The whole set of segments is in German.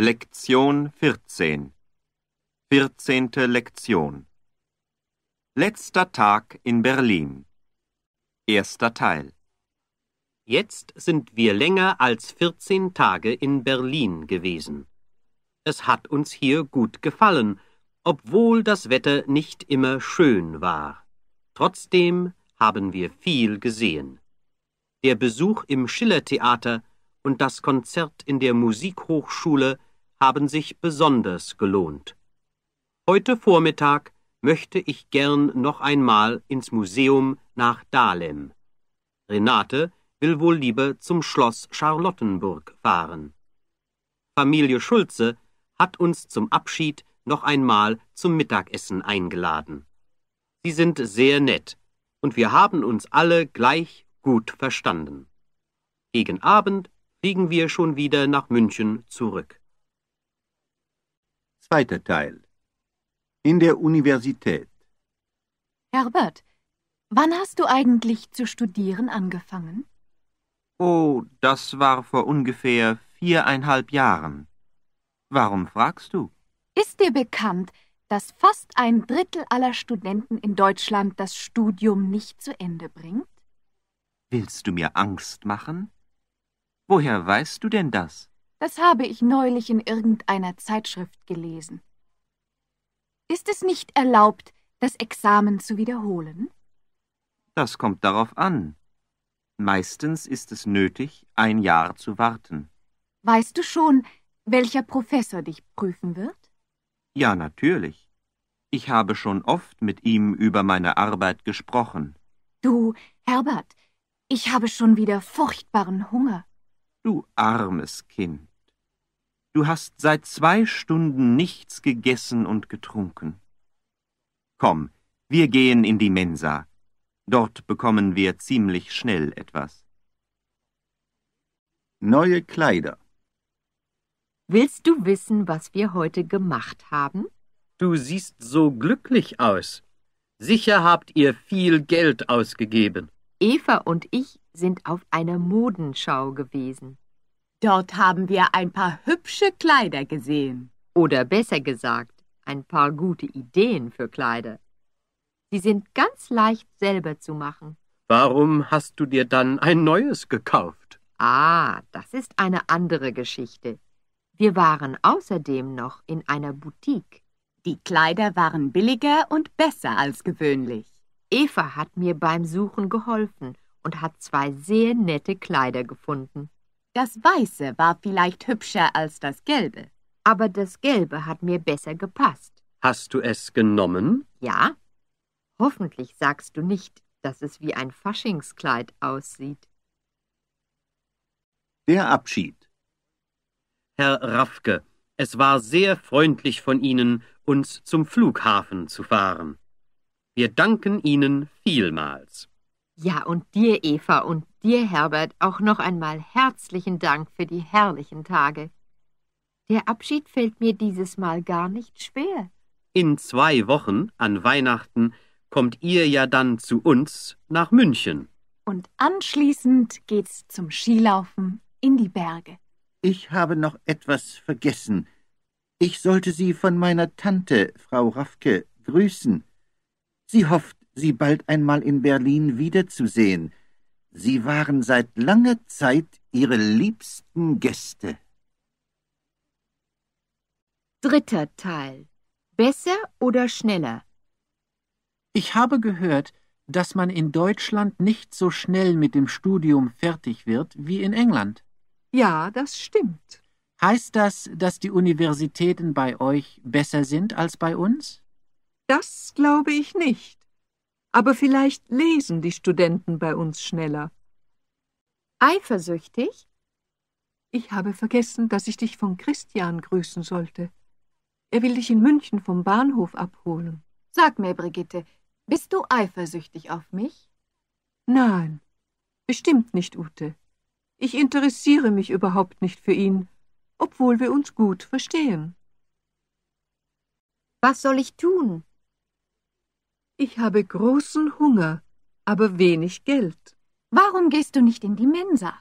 Lektion 14 Vierzehnte Lektion Letzter Tag in Berlin Erster Teil Jetzt sind wir länger als 14 Tage in Berlin gewesen. Es hat uns hier gut gefallen, obwohl das Wetter nicht immer schön war. Trotzdem haben wir viel gesehen. Der Besuch im Schillertheater und das Konzert in der Musikhochschule – haben sich besonders gelohnt. Heute Vormittag möchte ich gern noch einmal ins Museum nach Dahlem. Renate will wohl lieber zum Schloss Charlottenburg fahren. Familie Schulze hat uns zum Abschied noch einmal zum Mittagessen eingeladen. Sie sind sehr nett und wir haben uns alle gleich gut verstanden. Gegen Abend fliegen wir schon wieder nach München zurück. Zweiter Teil. In der Universität. Herbert, wann hast du eigentlich zu studieren angefangen? Oh, das war vor ungefähr viereinhalb Jahren. Warum fragst du? Ist dir bekannt, dass fast ein Drittel aller Studenten in Deutschland das Studium nicht zu Ende bringt? Willst du mir Angst machen? Woher weißt du denn das? Das habe ich neulich in irgendeiner Zeitschrift gelesen. Ist es nicht erlaubt, das Examen zu wiederholen? Das kommt darauf an. Meistens ist es nötig, ein Jahr zu warten. Weißt du schon, welcher Professor dich prüfen wird? Ja, natürlich. Ich habe schon oft mit ihm über meine Arbeit gesprochen. Du, Herbert, ich habe schon wieder furchtbaren Hunger. Du armes Kind du hast seit zwei Stunden nichts gegessen und getrunken. Komm, wir gehen in die Mensa. Dort bekommen wir ziemlich schnell etwas. Neue Kleider. Willst du wissen, was wir heute gemacht haben? Du siehst so glücklich aus. Sicher habt ihr viel Geld ausgegeben. Eva und ich sind auf einer Modenschau gewesen. Dort haben wir ein paar hübsche Kleider gesehen. Oder besser gesagt, ein paar gute Ideen für Kleider. Sie sind ganz leicht selber zu machen. Warum hast du dir dann ein neues gekauft? Ah, das ist eine andere Geschichte. Wir waren außerdem noch in einer Boutique. Die Kleider waren billiger und besser als gewöhnlich. Eva hat mir beim Suchen geholfen und hat zwei sehr nette Kleider gefunden. Das Weiße war vielleicht hübscher als das Gelbe. Aber das Gelbe hat mir besser gepasst. Hast du es genommen? Ja. Hoffentlich sagst du nicht, dass es wie ein Faschingskleid aussieht. Der Abschied. Herr Raffke, es war sehr freundlich von Ihnen, uns zum Flughafen zu fahren. Wir danken Ihnen vielmals. Ja, und dir, Eva, und dir, Herbert, auch noch einmal herzlichen Dank für die herrlichen Tage. Der Abschied fällt mir dieses Mal gar nicht schwer. In zwei Wochen, an Weihnachten, kommt ihr ja dann zu uns nach München. Und anschließend geht's zum Skilaufen in die Berge. Ich habe noch etwas vergessen. Ich sollte Sie von meiner Tante, Frau Raffke, grüßen. Sie hofft, Sie bald einmal in Berlin wiederzusehen. Sie waren seit langer Zeit Ihre liebsten Gäste. Dritter Teil. Besser oder schneller? Ich habe gehört, dass man in Deutschland nicht so schnell mit dem Studium fertig wird wie in England. Ja, das stimmt. Heißt das, dass die Universitäten bei euch besser sind als bei uns? Das glaube ich nicht aber vielleicht lesen die Studenten bei uns schneller. Eifersüchtig? Ich habe vergessen, dass ich dich von Christian grüßen sollte. Er will dich in München vom Bahnhof abholen. Sag mir, Brigitte, bist du eifersüchtig auf mich? Nein, bestimmt nicht, Ute. Ich interessiere mich überhaupt nicht für ihn, obwohl wir uns gut verstehen. Was soll ich tun? Ich habe großen Hunger, aber wenig Geld. Warum gehst du nicht in die Mensa?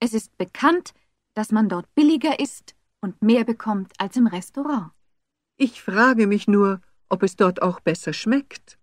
Es ist bekannt, dass man dort billiger isst und mehr bekommt als im Restaurant. Ich frage mich nur, ob es dort auch besser schmeckt.